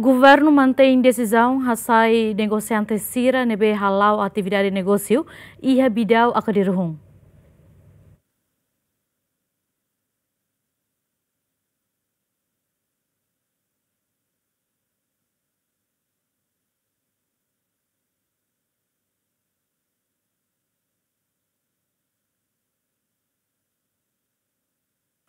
Governo mantém indecisão, Hasai negociante Sira nebe halal atividade negócio e habidau akadirhung.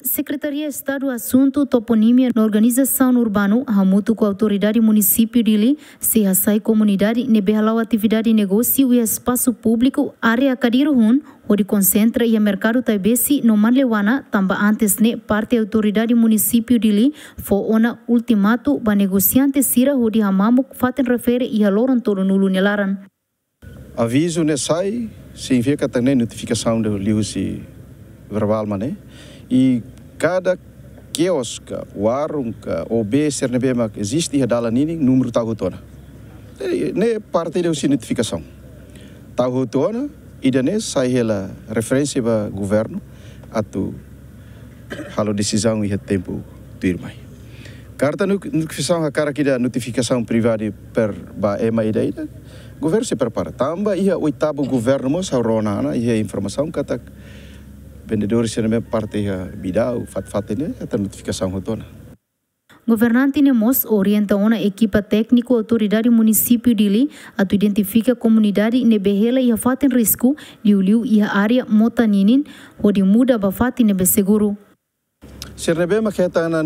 Secretaria de Estado assunto toponímia na organização urbano, ramuto com a autoridade município de Ili, se assai comunidade, nebehalau atividade negócio e espaço público, área cadirun, onde concentra e mercado taibesi no Manlewana, tamba antes ne parte autoridade município de Ili, foi ona ultimato ba negociante sira onde hamamuk faten refere e aloran toro nulu nelaran. Aviso ne sai, significa também notificação de liu se verbal, mané. E Kada kioska, warung ka, OB, CERNBMAC, existe dala nini número Não é parte de significação. Tahutona, ida ne sai a referência ba governo atu halo decisão e é tempo do irmão. Carta no que a cara que da notificação privada per ba ema ida ida, governo se prepara. Tamba ia oitavo governo mostra sauronana ia informação katak sena na parte bidau, fat-fat ini, a notificação hotona. Governante Nemos orienta una equipa técnica autoridade município de Li a identifica a comunidade neberrela e a fatin risco de uliu e a área motaninin, de muda ba fatin nebe seguro. Ser nebe maqueta na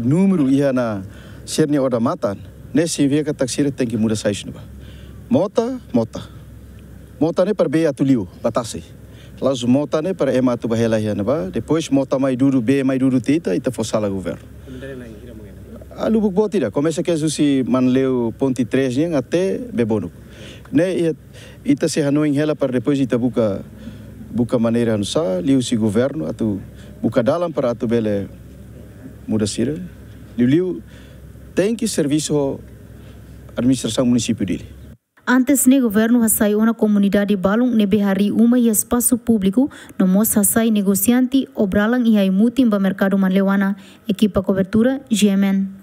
número e na ne oda matan, si via que taxire tenki muda saishnuba. Mota, mota. Mota ne tu liu batasi. Las mota ah, ne para ema tu bahela ya ba. Depois mota mai duru be mai duru tita ita fosala governo. A lubuk boti da. Começa que susi manleu ponte 3 nyen até bebonu. Ne ita se hanu hela para depois ita buka buka maneira hansa liu si governo atu buka dalam para atu bele mudasira. Liu liu tem que serviço administração município dele. Antes negobierno hasai una comunidade balung nebehari uma y espaço público no mos hasai negociante obralang y hay mutim ba mercado manlewana equipa cobertura GMN.